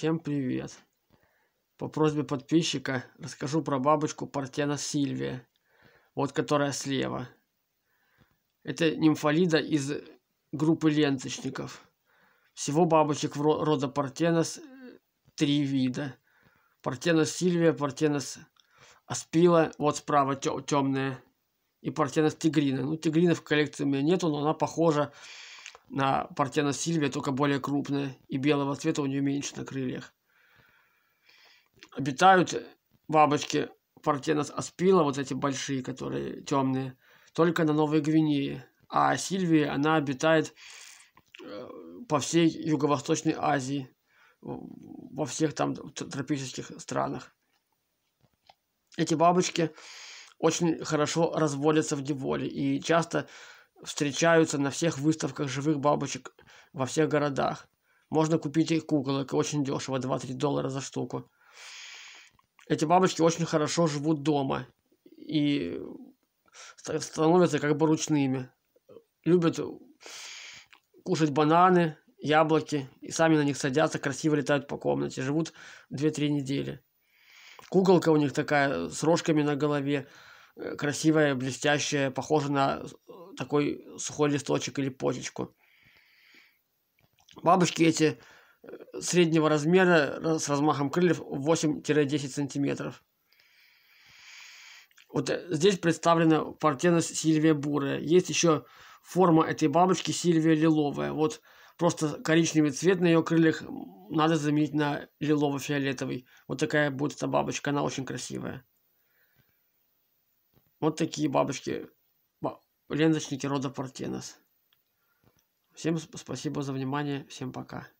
Всем привет! По просьбе подписчика расскажу про бабочку Партена Сильвия, вот которая слева. Это нимфолида из группы ленточников. Всего бабочек рода Партенос э, три вида. Партенос Сильвия, Партенос Аспила, вот справа темная, и Партенос Тигрина. Ну, Тигрина в коллекции у меня нету, но она похожа на Портена Сильвия, только более крупная, и белого цвета у нее меньше на крыльях. Обитают бабочки Портена Аспила, вот эти большие, которые темные, только на Новой Гвинее. А Сильвия, она обитает э, по всей Юго-Восточной Азии, во всех там тропических странах. Эти бабочки очень хорошо разводятся в неволе и часто встречаются на всех выставках живых бабочек во всех городах. Можно купить их куколок очень дешево, 2-3 доллара за штуку. Эти бабочки очень хорошо живут дома и становятся как бы ручными. Любят кушать бананы, яблоки, и сами на них садятся, красиво летают по комнате, живут 2-3 недели. Куколка у них такая, с рожками на голове, э, красивая, блестящая, похожа на такой сухой листочек или почечку. Бабочки эти э, среднего размера с размахом крыльев 8-10 сантиметров. Вот э, здесь представлена партена Сильвия бурая. Есть еще форма этой бабочки Сильвия лиловая. Вот просто коричневый цвет на ее крыльях надо заменить на лилово-фиолетовый. Вот такая будет эта бабочка, она очень красивая. Вот такие бабочки ленточники рода портенос всем спасибо за внимание всем пока